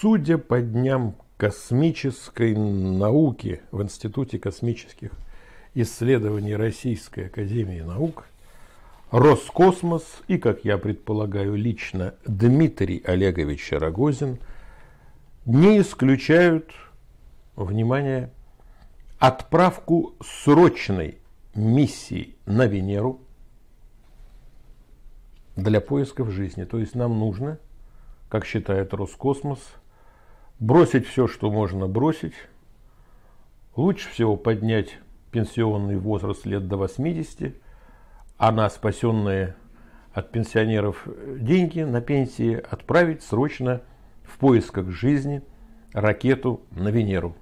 судя по дням космической науки в Институте космических исследований Российской Академии Наук, Роскосмос и, как я предполагаю лично, Дмитрий Олегович Рогозин не исключают, внимание, отправку срочной миссии на Венеру для поисков жизни. То есть нам нужно, как считает Роскосмос, бросить все, что можно бросить. Лучше всего поднять пенсионный возраст лет до 80, а на спасенные от пенсионеров э, деньги на пенсии отправить срочно в поисках жизни ракету на Венеру.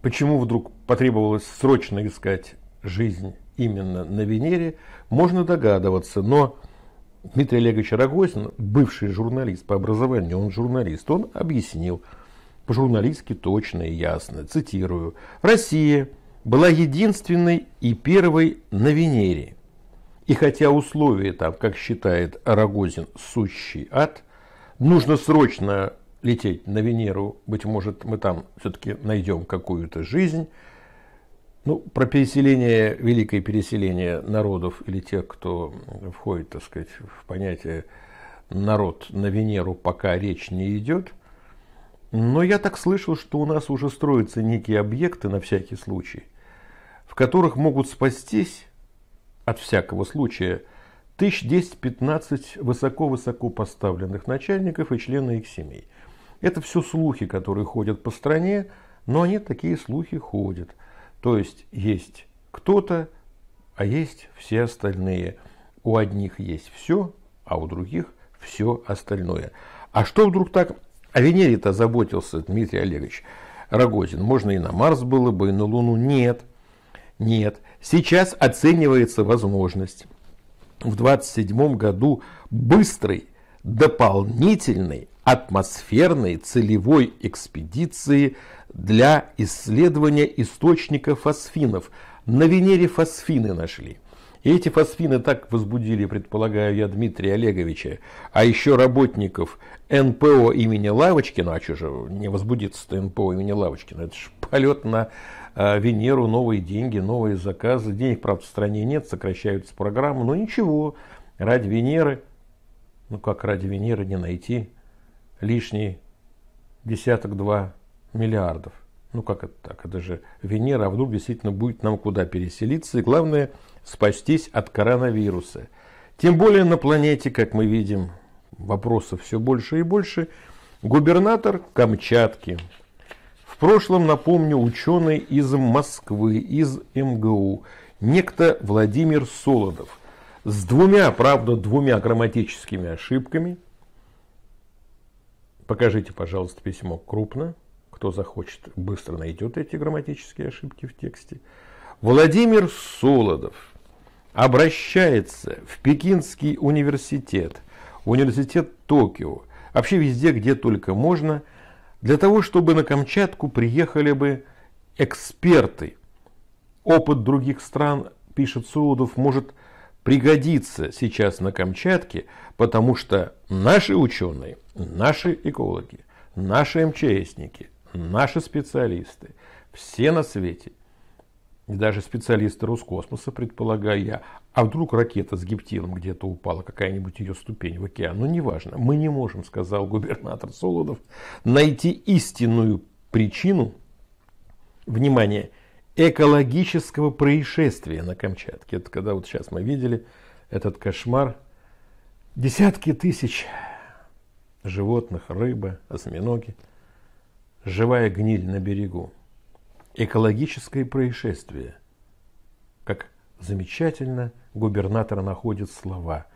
Почему вдруг потребовалось срочно искать жизнь именно на Венере, можно догадываться, но Дмитрий Олегович Рогозин, бывший журналист по образованию, он журналист, он объяснил по-журналистски точно и ясно, цитирую, «Россия была единственной и первой на Венере. И хотя условия там, как считает Рогозин, сущий ад, нужно срочно лететь на Венеру, быть может, мы там все-таки найдем какую-то жизнь, ну, про переселение, великое переселение народов или тех, кто входит, так сказать, в понятие народ на Венеру, пока речь не идет. Но я так слышал, что у нас уже строятся некие объекты на всякий случай, в которых могут спастись от всякого случая тысяч 10-15 высоко-высоко поставленных начальников и членов их семей. Это все слухи, которые ходят по стране, но они такие слухи ходят – то есть есть кто-то, а есть все остальные. У одних есть все, а у других все остальное. А что вдруг так о Венере-то заботился Дмитрий Олегович Рогозин? Можно и на Марс было бы, и на Луну. Нет, нет. Сейчас оценивается возможность в 27 году быстрой, дополнительной атмосферной целевой экспедиции для исследования источника фосфинов. На Венере фосфины нашли. И эти фосфины так возбудили, предполагаю я, Дмитрия Олеговича, а еще работников НПО имени Лавочкина, а что же не возбудится-то НПО имени Лавочкина, это же полет на а, Венеру, новые деньги, новые заказы, денег, правда, в стране нет, сокращаются программы, но ничего, ради Венеры, ну как ради Венеры не найти лишний десяток-два миллиардов. Ну как это так? Это же Венера, а вдруг действительно будет нам куда переселиться. И главное, спастись от коронавируса. Тем более на планете, как мы видим, вопросов все больше и больше. Губернатор Камчатки. В прошлом, напомню, ученый из Москвы, из МГУ, некто Владимир Солодов. С двумя, правда, двумя грамматическими ошибками – Покажите, пожалуйста, письмо крупно. Кто захочет, быстро найдет эти грамматические ошибки в тексте. Владимир Солодов обращается в Пекинский университет, университет Токио, вообще везде, где только можно, для того, чтобы на Камчатку приехали бы эксперты. Опыт других стран, пишет Солодов, может пригодиться сейчас на Камчатке, потому что наши ученые Наши экологи, наши МЧСники, наши специалисты, все на свете, и даже специалисты Роскосмоса, предполагаю я, а вдруг ракета с гептилом где-то упала, какая-нибудь ее ступень в океан, ну неважно, мы не можем, сказал губернатор Солодов, найти истинную причину, внимание, экологического происшествия на Камчатке. Это когда вот сейчас мы видели этот кошмар, десятки тысяч животных, рыба, осьминоги, живая гниль на берегу. Экологическое происшествие. Как замечательно губернатор находит слова.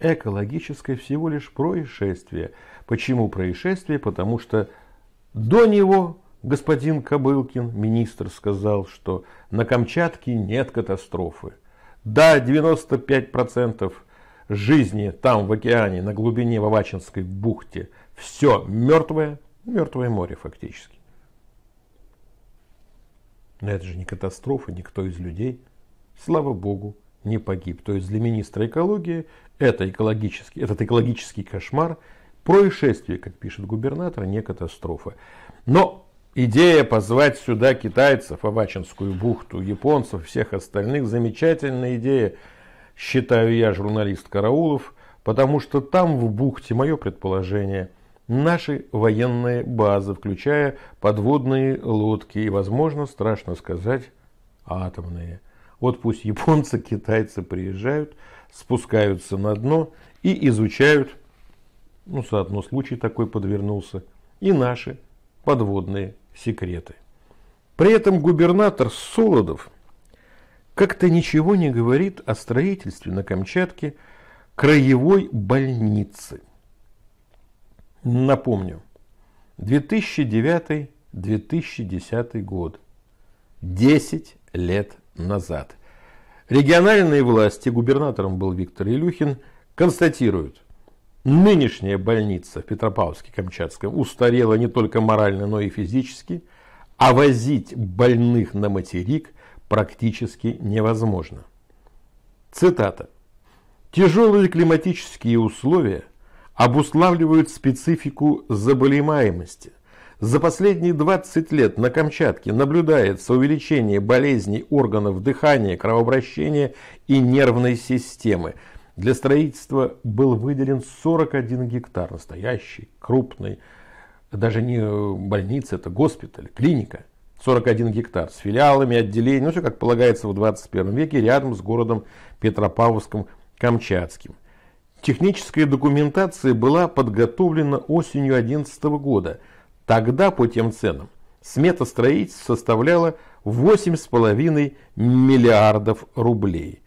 Экологическое всего лишь происшествие. Почему происшествие? Потому что до него господин Кобылкин, министр, сказал, что на Камчатке нет катастрофы. Да, 95% жизни там, в океане, на глубине Вавачинской бухте, все мертвое, мертвое море фактически. Но это же не катастрофа, никто из людей, слава богу, не погиб. То есть для министра экологии это экологический, этот экологический кошмар, происшествие, как пишет губернатор, не катастрофа. Но идея позвать сюда китайцев, Авачинскую бухту, японцев, всех остальных, замечательная идея считаю я журналист Караулов, потому что там в бухте мое предположение – наши военные базы, включая подводные лодки и, возможно, страшно сказать, атомные. Вот пусть японцы, китайцы приезжают, спускаются на дно и изучают, ну, соотно случай такой подвернулся, и наши подводные секреты. При этом губернатор Солодов – как-то ничего не говорит о строительстве на Камчатке краевой больницы. Напомню, 2009-2010 год, 10 лет назад. Региональные власти, губернатором был Виктор Илюхин, констатируют, нынешняя больница в Петропавловске-Камчатском устарела не только морально, но и физически, а возить больных на материк – практически невозможно. Цитата. Тяжелые климатические условия обуславливают специфику заболеваемости. За последние 20 лет на Камчатке наблюдается увеличение болезней органов дыхания, кровообращения и нервной системы. Для строительства был выделен 41 гектар, настоящий, крупный, даже не э, больница, это госпиталь, клиника – 41 гектар с филиалами, отделениями, ну все как полагается в 21 веке, рядом с городом Петропавловском-Камчатским. Техническая документация была подготовлена осенью 2011 года. Тогда по тем ценам смета строительства составляла 8,5 миллиардов рублей.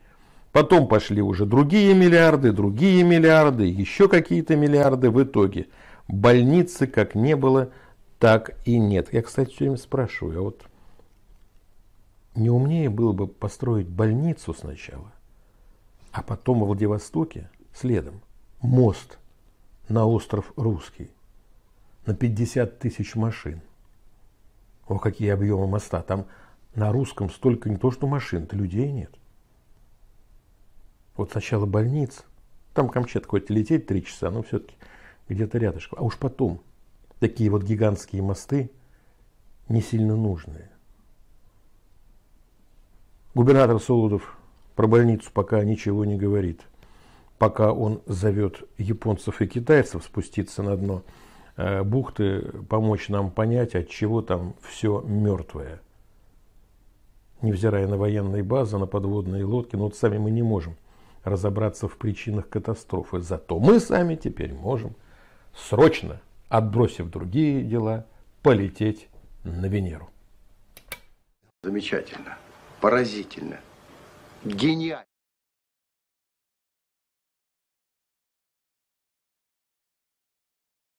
Потом пошли уже другие миллиарды, другие миллиарды, еще какие-то миллиарды. В итоге больницы как не было – так и нет. Я, кстати, все время спрашиваю, а вот не умнее было бы построить больницу сначала, а потом во Владивостоке следом мост на остров Русский на 50 тысяч машин. О, какие объемы моста. Там на русском столько не то, что машин, то людей нет. Вот сначала больниц. Там Камчатка хоть лететь три часа, но все-таки где-то рядышком. А уж потом такие вот гигантские мосты не сильно нужные. Губернатор Солодов про больницу пока ничего не говорит. Пока он зовет японцев и китайцев спуститься на дно э, бухты, помочь нам понять, от чего там все мертвое. Невзирая на военные базы, на подводные лодки, но ну вот сами мы не можем разобраться в причинах катастрофы. Зато мы сами теперь можем срочно отбросив другие дела, полететь на Венеру. Замечательно, поразительно, гениально.